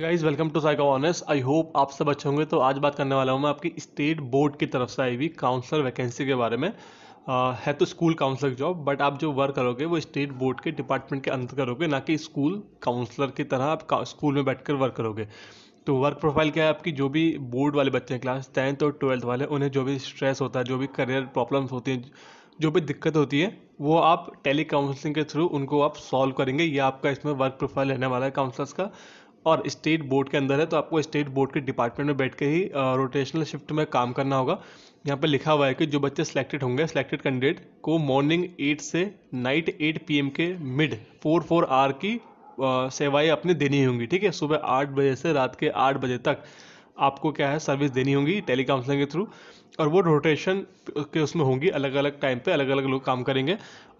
guys welcome to psycho honours I hope आप सब अच्छे होंगे तो आज बात करने वाला हूँ मैं आपकी स्टेट बोर्ड की तरफ से आई हुई काउंसलर वैकेंसी के बारे में आ, है तो स्कूल काउंसलर जॉब बट आप जो वर्क करोगे वो स्टेट बोर्ड के डिपार्टमेंट के अंदर करोगे ना कि स्कूल काउंसलर की तरह आप स्कूल में बैठ कर वर्क करोगे तो वर्क प्रोफाइल क्या है आपकी जो भी बोर्ड वाले बच्चे हैं क्लास टेंथ और ट्वेल्थ वाले उन्हें जो भी स्ट्रेस होता है जो भी करियर प्रॉब्लम्स होती हैं जो भी दिक्कत होती है वो आप टेली काउंसलिंग के थ्रू उनको आप सॉल्व करेंगे या आपका इसमें वर्क प्रोफाइल रहने वाला है काउंसलर्स का और स्टेट बोर्ड के अंदर है तो आपको स्टेट बोर्ड के डिपार्टमेंट में बैठ के ही रोटेशनल शिफ्ट में काम करना होगा यहाँ पर लिखा हुआ है कि जो बच्चे सिलेक्टेड होंगे सिलेक्टेड कैंडिडेट को मॉर्निंग एट से night eight P K mid four four R की सेवाएं अपने देनी होंगी ठीक है सुबह आठ बजे से रात के आठ बजे तक आपको क्या है सर्विस देनी होगी टेली काउंसलिंग के थ्रू और वो रोटेशन के उसमें होंगी अलग अलग टाइम पे अलग अलग लोग काम करेंगे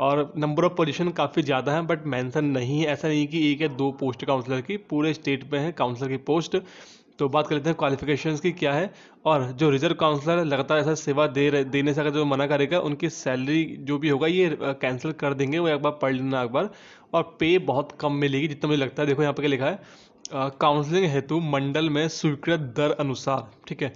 और नंबर ऑफ पोजीशन काफ़ी ज़्यादा है बट मेंशन नहीं है ऐसा नहीं कि एक या दो पोस्ट काउंसलर की पूरे स्टेट में है काउंसलर की पोस्ट तो बात कर लेते हैं क्वालिफिकेशंस की क्या है और जो रिजर्व काउंसलर लगातार ऐसा सेवा दे रहे देने से अगर जो मना करेगा उनकी सैलरी जो भी होगा ये कैंसिल कर देंगे वो एक बार पढ़ लेना एक बार और पे बहुत कम मिलेगी जितना मुझे लगता है देखो यहाँ पर क्या लिखा है काउंसलिंग हेतु मंडल में स्वीकृत दर अनुसार ठीक है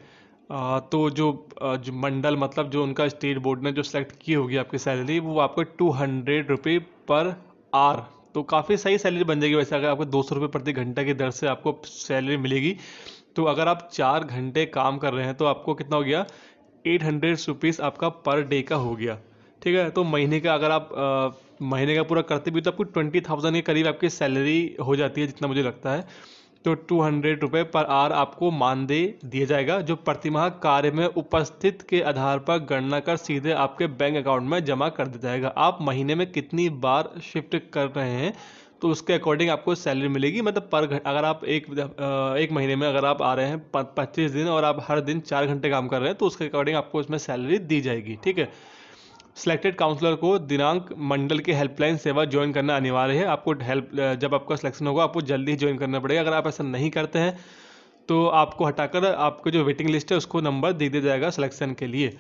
तो जो, जो मंडल मतलब जो उनका स्टेट बोर्ड ने जो सेलेक्ट की होगी आपकी सैलरी वो आपको टू हंड्रेड रुपये पर आर तो काफ़ी सही सैलरी बन जाएगी वैसे अगर आपको दो सौ रुपये प्रति घंटे की दर से आपको सैलरी मिलेगी तो अगर आप चार घंटे काम कर रहे हैं तो आपको कितना हो गया एट हंड्रेड रुपीज़ आपका पर डे का हो गया ठीक है तो महीने का अगर आप आ, महीने का पूरा करते भी तो आपको ट्वेंटी थाउजेंड के करीब आपकी सैलरी हो जाती है जितना मुझे लगता है तो टू हंड्रेड रुपये पर आर आपको मानदेय दिया जाएगा जो प्रतिमाह कार्य में उपस्थित के आधार पर गणना कर सीधे आपके बैंक अकाउंट में जमा कर दिया जाएगा आप महीने में कितनी बार शिफ्ट कर रहे हैं तो उसके अकॉर्डिंग आपको सैलरी मिलेगी मतलब पर घंटा अगर आप एक एक महीने में अगर आप आ रहे हैं पच्चीस दिन और आप हर दिन चार घंटे काम कर रहे हैं तो उसके अकॉर्डिंग आपको उसमें सैलरी दी जाएगी ठीक है सिलेक्टेड काउंसलर को दिनांक मंडल के हेल्पलाइन सेवा ज्वाइन करना अनिवार्य है आपको हेल्प जब आपका सिलेक्शन होगा आपको जल्दी ही ज्वाइन करना पड़ेगा अगर आप ऐसा नहीं करते हैं तो आपको हटाकर आपको जो वेटिंग लिस्ट है उसको नंबर दे दिया जाएगा सिलेक्शन के लिए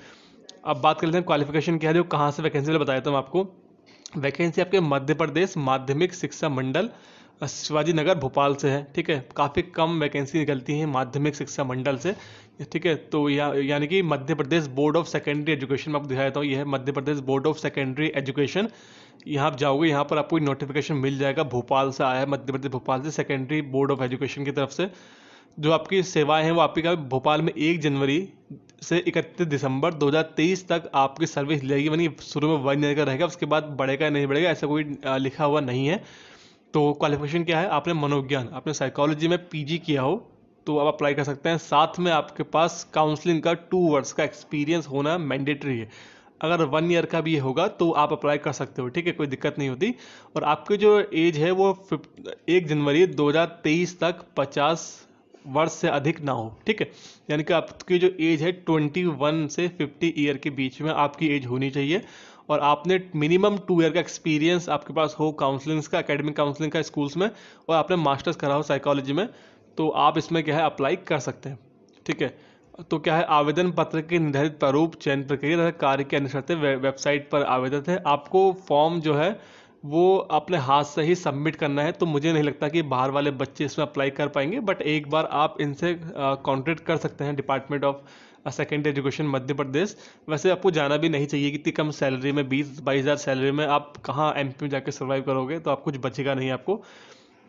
अब बात कर लेते हैं क्वालिफिकेशन क्या है जो कहाँ से वैकेंसी बताया था मैं आपको वैकेंसी आपके मध्य प्रदेश माध्यमिक शिक्षा मंडल शिवाजी नगर भोपाल से है ठीक है काफ़ी कम वैकेंसी निकलती है माध्यमिक शिक्षा मंडल से ठीक है तो या यानी कि Madhya Pradesh board of secondary education में आपको दिखा देता हूँ यह है Madhya Pradesh board of secondary education यहाँ आप जाओगे यहाँ पर आपको नोटिफिकेशन मिल जाएगा भोपाल से आया है मध्य प्रदेश भोपाल से सेकेंडरी बोर्ड ऑफ एजुकेशन की तरफ से जो आपकी सेवाएं हैं वो आपकी भोपाल में एक जनवरी से इकतीस दिसंबर 2023 तक आपकी सर्विस लेगी यानी शुरू में वन ईयर का रहेगा उसके बाद बढ़ेगा नहीं बढ़ेगा ऐसा कोई लिखा हुआ नहीं है तो क्वालिफिकेशन क्या है आपने मनोविज्ञान आपने साइकोलॉजी में पीजी किया हो तो आप अप्लाई कर सकते हैं साथ में आपके पास काउंसलिंग का टू वर्ड्स का एक्सपीरियंस होना मैंडेटरी है अगर वन ईयर का भी होगा तो आप अप्लाई कर सकते हो ठीक है कोई दिक्कत नहीं होती और आपकी जो एज है वो एक जनवरी 2023 तक 50 वर्ष से अधिक ना हो ठीक है यानी कि आपकी जो एज है ट्वेंटी वन से फिफ्टी ईयर के बीच में आपकी एज होनी चाहिए और आपने मिनिमम टू ईयर का एक्सपीरियंस आपके पास हो काउंसलिंग्स का एकेडमिक काउंसलिंग का स्कूल्स में और आपने मास्टर्स करा हो साइकोलॉजी में तो आप इसमें क्या है अप्लाई कर सकते हैं ठीक है तो क्या है आवेदन पत्र के निर्धारित प्रारूप चयन प्रक्रिया तथा कार्य के अनुसार वेबसाइट पर आवेदन है आपको फॉर्म जो है वो अपने हाथ से ही सबमिट करना है तो मुझे नहीं लगता कि बाहर वाले बच्चे इसमें अप्लाई कर पाएंगे बट एक बार आप इनसे कॉन्टेक्ट कर सकते हैं department of second education Madhya Pradesh वैसे आपको जाना भी नहीं चाहिए कितनी कम सैलरी में बीस बाईस हज़ार सैलरी में आप कहाँ एम में जाकर सर्वाइव करोगे तो आप कुछ बचेगा नहीं आपको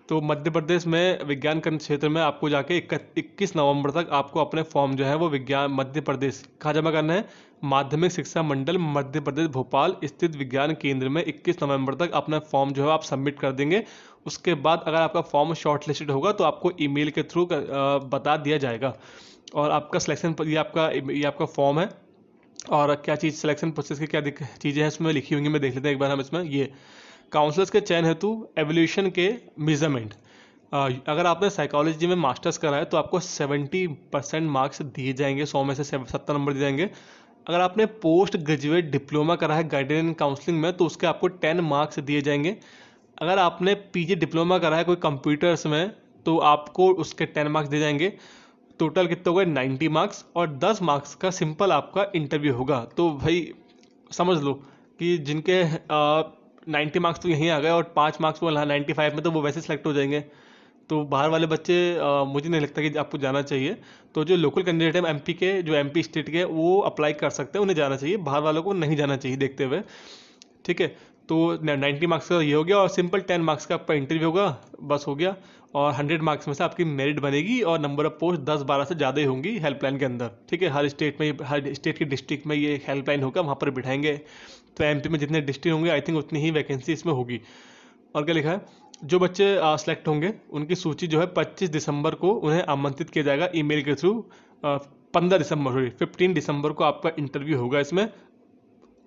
तो मध्य प्रदेश में विज्ञान कर्म क्षेत्र में आपको जाके इक्कीस नवंबर तक आपको अपने फॉर्म जो है वो विज्ञान मध्य प्रदेश कहाँ जमा करना है माध्यमिक शिक्षा मंडल मध्य प्रदेश भोपाल स्थित विज्ञान केंद्र में 21 नवंबर तक अपना फॉर्म जो है आप सबमिट कर देंगे उसके बाद अगर आपका फॉर्म शॉर्टलिस्टेड होगा तो आपको ईमेल के थ्रू बता दिया जाएगा और आपका सिलेक्शन ये आपका ये आपका फॉर्म है और क्या चीज़ सिलेक्शन प्रोसेस की क्या चीज़ें हैं इसमें लिखी होंगी मैं देख लेते हैं एक बार हम इसमें ये काउंसलर्स के चयन हेतु एवोल्यूशन के मेजरमेंट अगर आपने साइकोलॉजी में मास्टर्स करा है तो आपको 70 परसेंट मार्क्स दिए जाएंगे 100 में से सत्तर नंबर दिए जाएंगे अगर आपने पोस्ट ग्रेजुएट डिप्लोमा करा है गाइडेंस एंड काउंसलिंग में तो उसके आपको 10 मार्क्स दिए जाएंगे अगर आपने पीजी डिप्लोमा करा है कोई कंप्यूटर्स में तो आपको उसके 10 मार्क्स दिए जाएंगे टोटल कितने हो गए 90 मार्क्स और 10 मार्क्स का सिंपल आपका इंटरव्यू होगा तो भाई समझ लो कि जिनके आ, नाइन्टी मार्क्स तो यहीं आ गए और पाँच मार्क्स वो नाइन्टी फाइव में तो वो वैसे सेलेक्ट हो जाएंगे तो बाहर वाले बच्चे आ, मुझे नहीं लगता कि आपको जाना चाहिए तो जो लोकल कैंडिडेट हैं एमपी के जो एमपी स्टेट के वो अप्लाई कर सकते हैं उन्हें जाना चाहिए बाहर वालों को नहीं जाना चाहिए देखते हुए ठीक है तो नाइन्टी मार्क्स का ये हो गया और सिंपल टेन मार्क्स का आपका इंटरव्यू होगा बस हो गया और हंड्रेड मार्क्स में से आपकी मेरिट बनेगी और नंबर ऑफ पोस्ट दस बारह से ज़्यादा ही होंगी हेल्पलाइन के अंदर ठीक है हर स्टेट में हर स्टेट के डिस्ट्रिक्ट में ये हेल्पलाइन होगा वहाँ पर बिठाएंगे तो एम में जितने डिस्ट्रिक्ट होंगे आई थिंक उतनी ही वैकेंसी इसमें होगी और क्या लिखा है जो बच्चे सेलेक्ट होंगे उनकी सूची जो है 25 दिसंबर को उन्हें आमंत्रित किया जाएगा ईमेल के थ्रू पंद्रह दिसंबर सॉरी फिफ्टीन दिसंबर को आपका इंटरव्यू होगा इसमें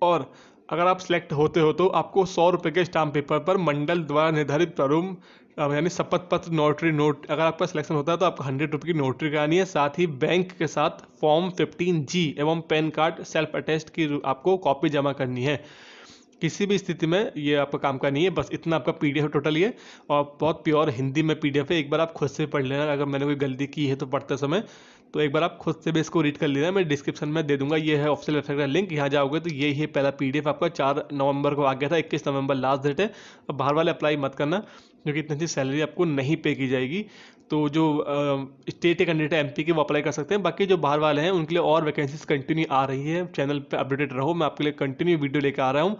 और अगर आप सिलेक्ट होते हो तो आपको सौ रुपये के स्टाम्प पेपर पर मंडल द्वारा निर्धारित प्रारूप यानी शपथ पत्र नोटरी नोट अगर आपका सिलेक्शन होता है तो आपको हंड्रेड रुपये की नोटरी करानी है साथ ही बैंक के साथ फॉर्म फिफ्टीन जी एवं पैन कार्ड सेल्फ अटेस्ट की आपको कॉपी जमा करनी है किसी भी स्थिति में ये आपका काम का नहीं है बस इतना आपका पी डी एफ टोटल ये और बहुत प्योर हिंदी में पी डी एफ है एक बार आप खुद से पढ़ लेना अगर मैंने कोई गलती की है तो पढ़ते समय तो एक बार आप खुद से भी इसको रीड कर लेना मैं डिस्क्रिप्शन में दे दूंगा ये है ऑफिशियल वेबसाइट का लिंक यहाँ जाओगे तो ये ही पहला पी डी एफ आपका चार नवंबर को आ गया था इक्कीस नवंबर लास्ट डेट है अब बाहर वाले अप्लाई मत करना क्योंकि इतनी अच्छी सैलरी आपको नहीं पे की जाएगी तो जो स्टेट के कैंडिडेट एम पी के वो अप्लाई कर सकते हैं बाकी जो बाहर वाले हैं उनके लिए और वैकेंसीज कंटिन्यू आ रही है चैनल पे अपडेटेड रहो मैं आपके लिए कंटिन्यू वीडियो लेकर आ रहा हूँ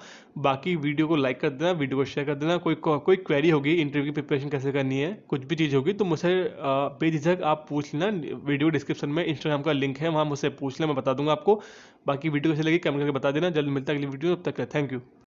बाकी वीडियो को लाइक कर देना वीडियो को शेयर कर देना कोई को, कोई क्वेरी होगी इंटरव्यू की प्रिपरेशन कैसे करनी है कुछ भी चीज़ होगी तो मुझसे बेझिझक आप पूछ लेना वीडियो डिस्क्रिप्शन में इंस्टाग्राम का लिंक है वहाँ मुझसे पूछ लेना मैं बता दूंगा आपको बाकी वीडियो कैसे लगी कमेंट करके बता देना जल्द मिलता है अगली वीडियो तब तक थैंक यू